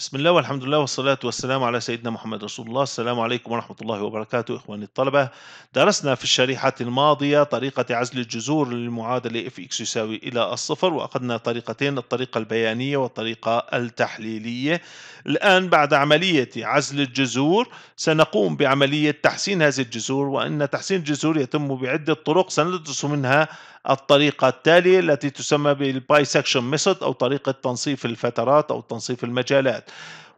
بسم الله والحمد لله والصلاة والسلام على سيدنا محمد رسول الله السلام عليكم ورحمة الله وبركاته إخواني الطلبة درسنا في الشريحة الماضية طريقة عزل الجذور للمعادلة اف يساوي إلى الصفر وأخذنا طريقتين الطريقة البيانية والطريقة التحليلية الآن بعد عملية عزل الجذور سنقوم بعملية تحسين هذه الجذور وأن تحسين الجذور يتم بعدة طرق سندرس منها الطريقة التالية التي تسمى بالبايسكشن ميثود أو طريقة تنصيف الفترات أو تنصيف المجالات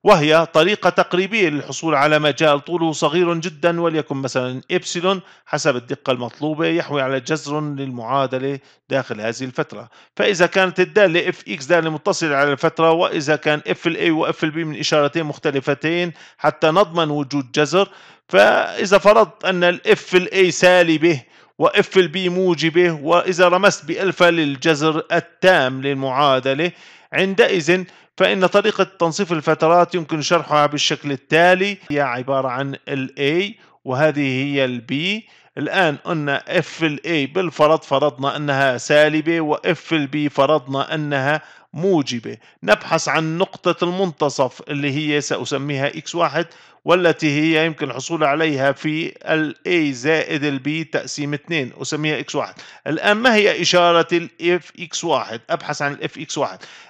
وهي طريقة تقريبية للحصول على مجال طوله صغير جدا وليكن مثلا إبسلون حسب الدقة المطلوبة يحوي على جذر للمعادلة داخل هذه الفترة فإذا كانت الدالة اف اكس دالة متصلة على الفترة وإذا كان اف الاي واف البي من إشارتين مختلفتين حتى نضمن وجود جذر فإذا فرضت أن الاف الاي سالبة وإف البي موجبة وإذا رمست بألفا للجذر التام للمعادلة عندئذ فإن طريقة تنصيف الفترات يمكن شرحها بالشكل التالي هي عبارة عن الـ A وهذه هي الـ B الآن قلنا اف الـ A بالفرض فرضنا أنها سالبة وF الـ B فرضنا أنها موجبة نبحث عن نقطة المنتصف اللي هي سأسميها x1 والتي هي يمكن الحصول عليها في ال A زائد ال B تقسيم 2 أسميها x1 الآن ما هي إشارة ال fx1 أبحث عن ال fx1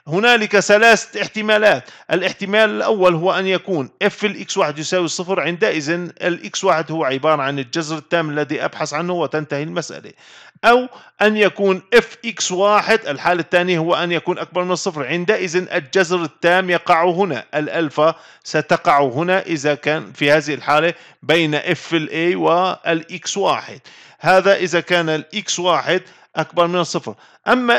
هنالك ثلاثة احتمالات الاحتمال الأول هو أن يكون f ال x1 يساوي الصفر عندئذ ال x1 هو عبارة عن الجذر التام الذي أبحث عنه وتنتهي المسألة أو أن يكون fx 1 الحالة الثانية هو أن يكون أكبر من من الصفر عندئذ الجذر التام يقع هنا الألفا ستقع هنا إذا كان في هذه الحالة بين اف الاي والإكس واحد هذا إذا كان الإكس واحد أكبر من الصفر أما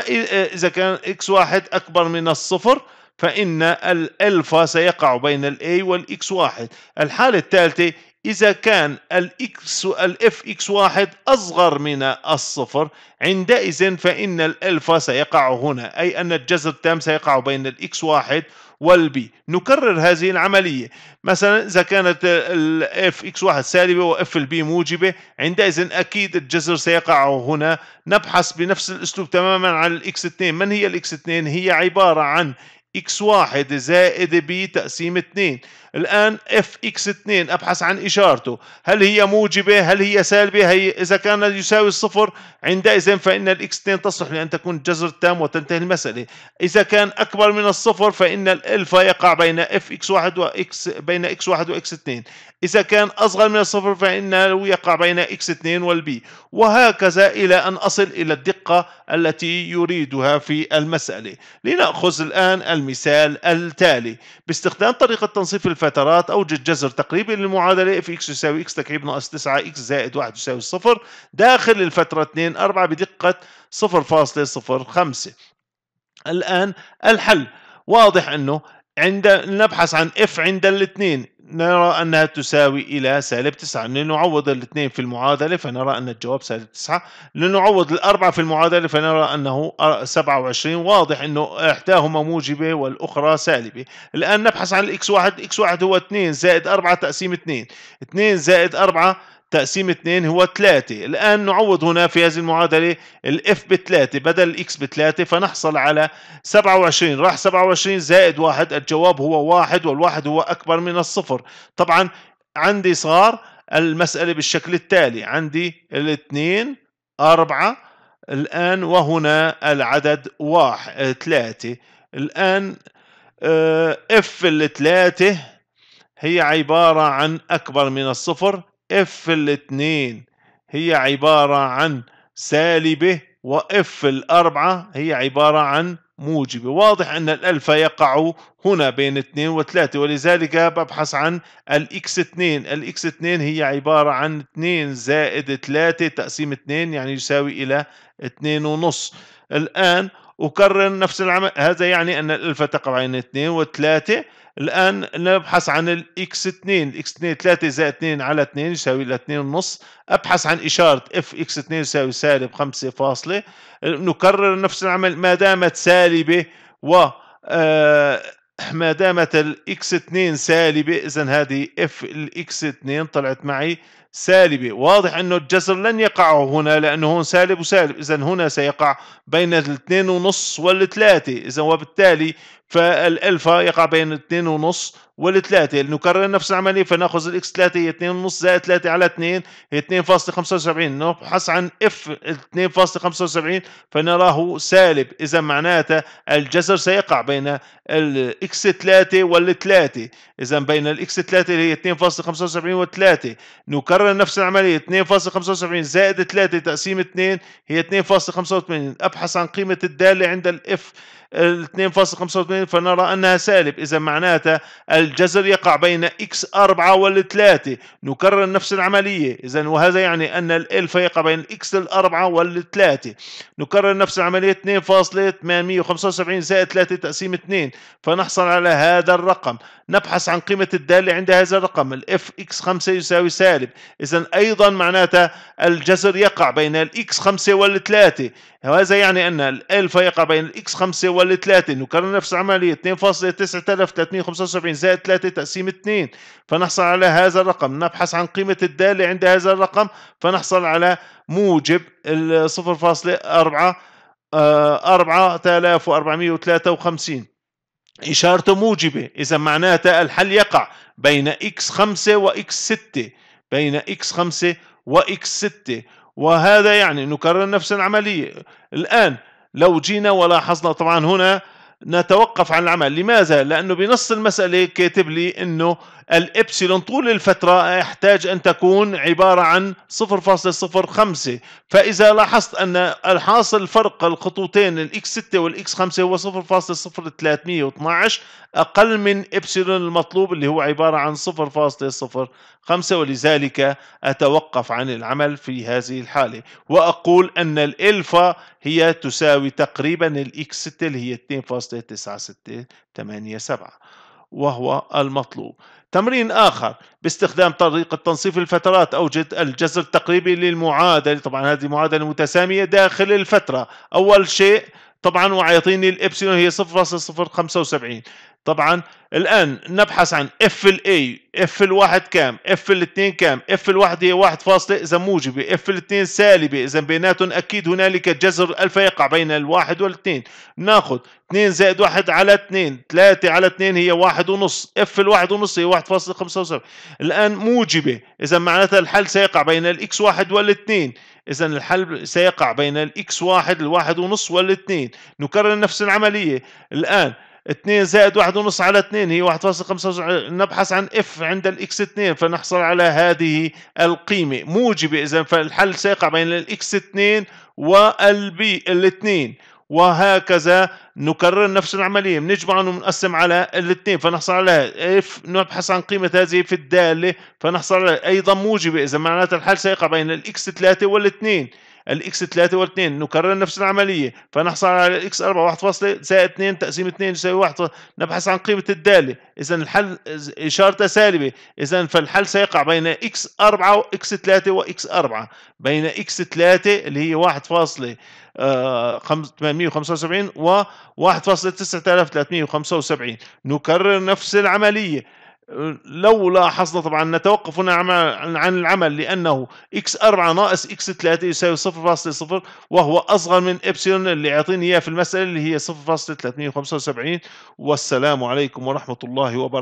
إذا كان X واحد أكبر من الصفر فإن الألفا سيقع بين ال A والإكس واحد الحالة الثالثة إذا كان الإكس الإف إكس واحد أصغر من الصفر عندئذ فإن الألفا سيقع هنا أي أن الجذر التام سيقع بين الإكس واحد والبي نكرر هذه العملية مثلا إذا كانت الإف اكس واحد سالبة واف البي موجبة عندئذ أكيد الجذر سيقع هنا نبحث بنفس الأسلوب تماما عن الاكس 2 من هي الاكس 2 هي عبارة عن اكس واحد زائد بي تقسيم 2 الآن اف اكس 2 أبحث عن إشارته هل هي موجبة هل هي سالبة هي إذا كان يساوي الصفر عندئذ فإن الاكس 2 تصلح لأن تكون جذر تام وتنتهي المسألة إذا كان أكبر من الصفر فإن الألفا يقع بين اف اكس 1 واكس بين اكس 1 واكس 2 إذا كان أصغر من الصفر فإنه يقع بين اكس 2 والبي وهكذا إلى أن أصل إلى الدقة التي يريدها في المسألة لنأخذ الآن المثال التالي باستخدام طريقة تنصيف الف الفترات أوجد جذر تقريبي للمعادلة اف اكس يساوي اكس تكعيب ناقص 9 اكس زائد 1 يساوي صفر داخل الفترة 2 4 بدقة 0.05 الآن الحل واضح أنه عند نبحث عن اف عند الاثنين نرى أنها تساوي إلى سالب 9 لنعوض الاثنين في المعادلة فنرى أن الجواب سالب 9 لنعوض الأربعة في المعادلة فنرى أنه 27 واضح أنه إحداهما موجبة والأخرى سالبة الآن نبحث عن الإكس 1 إكس 1 هو 2 زائد 4 تقسيم 2 2 زائد 4 تقسيم 2 هو 3 الآن نعوض هنا في هذه المعادلة الاف 3 بدل الاكس 3 فنحصل على 27 راح 27 زائد واحد الجواب هو واحد والواحد هو أكبر من الصفر طبعا عندي صار المسألة بالشكل التالي عندي 2 أربعة الآن وهنا العدد واحد 3 آه، الآن اف آه، 3 هي عبارة عن أكبر من الصفر اف الاثنين هي عبارة عن سالبة واف الاربعة هي عبارة عن موجبة واضح ان الالفا يقع هنا بين اثنين وثلاثة ولذلك ببحث عن الاكس اثنين الاكس اثنين هي عبارة عن اثنين زائد ثلاثة تقسيم اثنين يعني يساوي الى اثنين ونص الان اكرر نفس العمل هذا يعني ان الالفا تقع بين اثنين وثلاثة الآن نبحث عن الاكس 2 الاكس 2 3 زائد 2 على 2 يساوي ل 2.5 أبحث عن إشارة اف اكس 2 يساوي سالب 5 فاصلة نكرر نفس العمل ما دامت سالبة و آه، ما دامت الاكس 2 سالبة إذا هذه اف الاكس 2 طلعت معي سالبة واضح أنه الجسر لن يقع هنا لأنه هون سالب وسالب إذا هنا سيقع بين الاثنين ونص والثلاثة إذا وبالتالي فالألفا يقع بين الاثنين ونص والثلاثة نكرر نفس العملية فنأخذ الإكس 3 هي 2 ونص زائد 3 على 2 هي 2.75 نبحث عن اف 2.75 فنراه سالب إذا معناته الجسر سيقع بين الإكس 3 والثلاثة إذا بين الإكس 3 اللي هي 2.75 والثلاثة نكرر نكرر نفس العملية 2.75 زائد 3 تقسيم 2 هي 2.85 أبحث عن قيمة الدالة عند الاف 2.85 فنرى أنها سالب إذا معناتها الجذر يقع بين x 4 وال 3 نكرر نفس العملية إذا وهذا يعني أن الألفا يقع بين x 4 وال 3 نكرر نفس العملية 2.875 زائد 3 تقسيم 2 فنحصل على هذا الرقم نبحث عن قيمة الدالة عند هذا الرقم الاف اكس 5 يساوي سالب إذا أيضا معناتها الجزر يقع بين الاكس 5 والثلاثة هذا يعني أن الألفا يقع بين الاكس 5 والثلاثة نكرر نفس العملية 2.9375 زائد 3 تقسيم 2 فنحصل على هذا الرقم نبحث عن قيمة الدالة عند هذا الرقم فنحصل على موجب 0.4 4453 إشارة موجبة إذا معناتها الحل يقع بين إكس خمسة وإكس ستة بين إكس خمسة وإكس ستة وهذا يعني نكرر نفس العملية الآن لو جينا ولاحظنا طبعا هنا نتوقف عن العمل لماذا؟ لأنه بنص المسألة كاتب لي أنه الإبسلون طول الفترة يحتاج أن تكون عبارة عن 0.05 فإذا لاحظت أن الحاصل فرق الخطوطين الإكس 6 والإكس 5 هو 0.0312 أقل من إبسلون المطلوب اللي هو عبارة عن 0.05 ولذلك أتوقف عن العمل في هذه الحالة وأقول أن الإلفا هي تساوي تقريبا الإكس 6 اللي هي 2.9687 وهو المطلوب تمرين آخر باستخدام طريقة تنصيف الفترات أو الجذر التقريبي للمعادلة طبعا هذه معادلة متسامية داخل الفترة أول شيء طبعا وعيطيني الإبسلون هي 0.075 طبعا الآن نبحث عن اف الاي اف الواحد كام اف الاثنين كام اف الواحد هي واحد فاصلة إذا موجبة اف الاثنين سالبة إذا بيناتهم أكيد هنالك جذر ألف يقع بين الواحد والاثنين ناخذ 2 زائد واحد على 2 3 على 2 هي واحد ونص اف الواحد ونص هي 1.75 الآن موجبة إذا معناتها الحل سيقع بين الاكس واحد والاثنين إذا الحل سيقع بين الاكس واحد الواحد ونص والاثنين نكرر نفس العملية الآن 2 زائد واحد ونص على 2 هي 1.75 نبحث عن اف عند الاكس 2 فنحصل على هذه القيمة موجبة إذا فالحل سيقع بين الاكس 2 والبي الاثنين وهكذا نكرر نفس العملية بنجمع ونقسم على الاثنين فنحصل على اف نبحث عن قيمة هذه في الدالة فنحصل على أيضا موجبة إذا معناتها الحل سيقع بين الاكس 3 والاثنين الاكس 3 و2 نكرر نفس العمليه فنحصل على الاكس 4 1 زائد 2 تقسيم 2 يساوي 1 نبحث عن قيمه الداله اذا الحل اشارته سالبه اذا فالحل سيقع بين اكس 4 واكس 3 واكس 4 بين اكس 3 اللي هي 1 875 آه، و 1.9375 نكرر نفس العمليه لو لاحظنا طبعا نتوقف هنا عن العمل لأنه x 4 ناقص x 3 يساوي 0.0 وهو أصغر من إبسلون اللي يعطيني إياه في المسألة اللي هي 0.375 والسلام عليكم ورحمة الله وبركاته